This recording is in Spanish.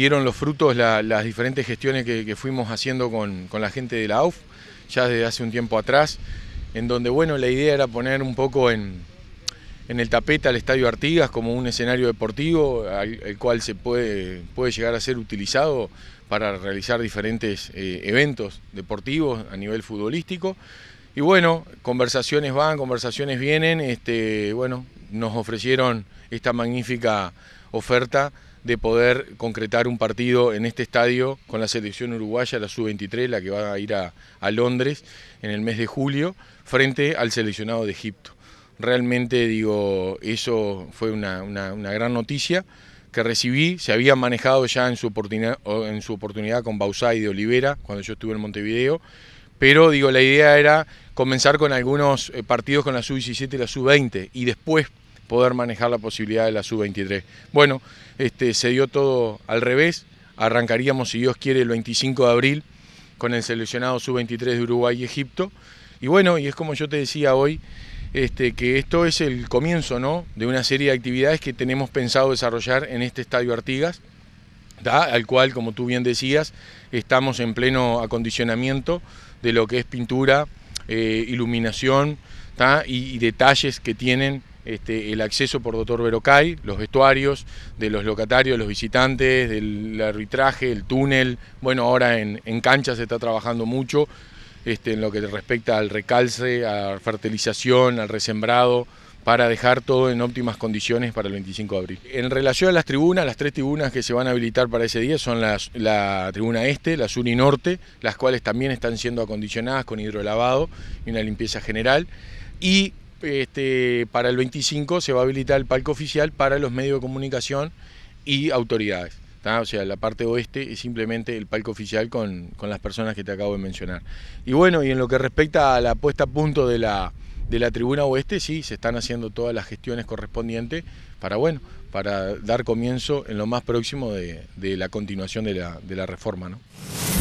dieron los frutos las diferentes gestiones que, fuimos haciendo con, la gente de la AUF, ya desde hace un tiempo atrás, en donde bueno, la idea era poner un poco en, el tapete al Estadio Artigas como un escenario deportivo, el cual se puede, puede llegar a ser utilizado para realizar diferentes eh, eventos deportivos a nivel futbolístico. Y bueno, conversaciones van, conversaciones vienen, este, bueno, nos ofrecieron esta magnífica oferta de poder concretar un partido en este estadio con la selección uruguaya, la sub-23, la que va a ir a, Londres en el mes de julio, frente al seleccionado de Egipto. Realmente, digo, eso fue una, gran noticia que recibí, se había manejado ya en su, oportunidad, en su oportunidad con Bausá y de Olivera, cuando yo estuve en Montevideo, pero digo, la idea era comenzar con algunos eh, partidos con la sub-17 y la sub-20, y después poder manejar la posibilidad de la sub-23. Bueno, este, se dio todo al revés, arrancaríamos, si Dios quiere, el 25 de abril con el seleccionado sub-23 de Uruguay y Egipto. Y bueno, y es como yo te decía hoy, este, que esto es el comienzo ¿no? de una serie de actividades que tenemos pensado desarrollar en este Estadio Artigas, al cual, como tú bien decías, estamos en pleno acondicionamiento de lo que es pintura, eh, iluminación y, detalles que tienen este, el acceso por Doctor Verocay, los vestuarios de los locatarios, los visitantes, del arbitraje, el túnel. Bueno, ahora en, cancha se está trabajando mucho este, en lo que respecta al recalce, a fertilización, al resembrado para dejar todo en óptimas condiciones para el 25 de abril. En relación a las tribunas, las tres tribunas que se van a habilitar para ese día son la tribuna este, la sur y norte, las cuales también están siendo acondicionadas con hidrolavado y una limpieza general. Y este, para el 25 se va a habilitar el palco oficial para los medios de comunicación y autoridades. O sea, la parte oeste es simplemente el palco oficial con, las personas que te acabo de mencionar. Y bueno, y en lo que respecta a la puesta a punto de la, tribuna oeste, sí, se están haciendo todas las gestiones correspondientes para, bueno, para dar comienzo en lo más próximo de, la continuación de la, reforma. ¿no?